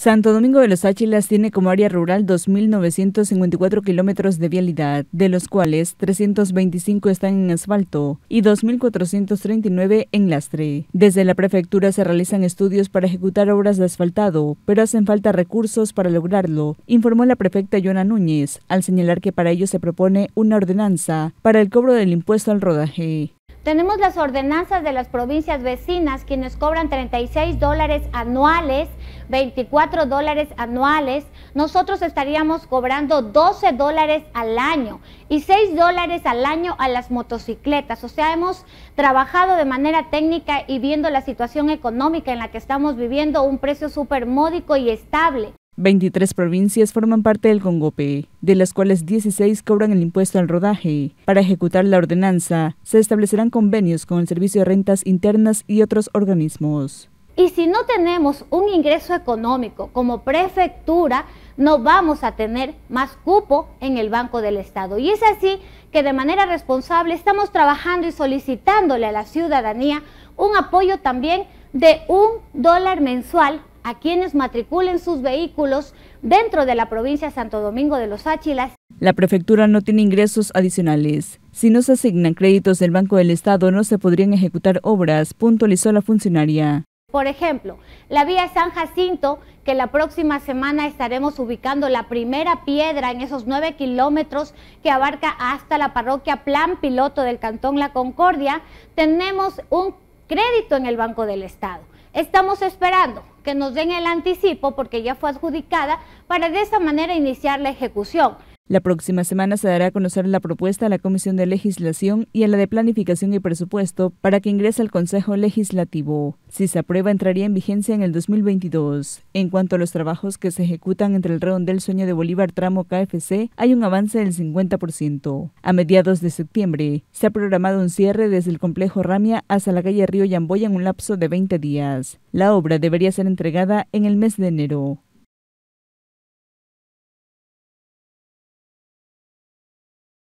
Santo Domingo de los Áchilas tiene como área rural 2.954 kilómetros de vialidad, de los cuales 325 están en asfalto y 2.439 en lastre. Desde la prefectura se realizan estudios para ejecutar obras de asfaltado, pero hacen falta recursos para lograrlo, informó la prefecta Yona Núñez, al señalar que para ello se propone una ordenanza para el cobro del impuesto al rodaje. Tenemos las ordenanzas de las provincias vecinas, quienes cobran 36 dólares anuales, 24 dólares anuales. Nosotros estaríamos cobrando 12 dólares al año y 6 dólares al año a las motocicletas. O sea, hemos trabajado de manera técnica y viendo la situación económica en la que estamos viviendo, un precio súper módico y estable. 23 provincias forman parte del Congope, de las cuales 16 cobran el impuesto al rodaje. Para ejecutar la ordenanza, se establecerán convenios con el Servicio de Rentas Internas y otros organismos. Y si no tenemos un ingreso económico como prefectura, no vamos a tener más cupo en el Banco del Estado. Y es así que de manera responsable estamos trabajando y solicitándole a la ciudadanía un apoyo también de un dólar mensual a quienes matriculen sus vehículos dentro de la provincia de Santo Domingo de los Áchilas. La prefectura no tiene ingresos adicionales. Si no se asignan créditos del Banco del Estado, no se podrían ejecutar obras, puntualizó la funcionaria. Por ejemplo, la vía San Jacinto, que la próxima semana estaremos ubicando la primera piedra en esos nueve kilómetros que abarca hasta la parroquia Plan Piloto del Cantón La Concordia, tenemos un crédito en el Banco del Estado. Estamos esperando que nos den el anticipo porque ya fue adjudicada para de esa manera iniciar la ejecución. La próxima semana se dará a conocer la propuesta a la Comisión de Legislación y a la de Planificación y Presupuesto para que ingrese al Consejo Legislativo. Si se aprueba, entraría en vigencia en el 2022. En cuanto a los trabajos que se ejecutan entre el redondel Sueño de Bolívar tramo KFC, hay un avance del 50%. A mediados de septiembre, se ha programado un cierre desde el complejo Ramia hasta la calle Río Yamboya en un lapso de 20 días. La obra debería ser entregada en el mes de enero.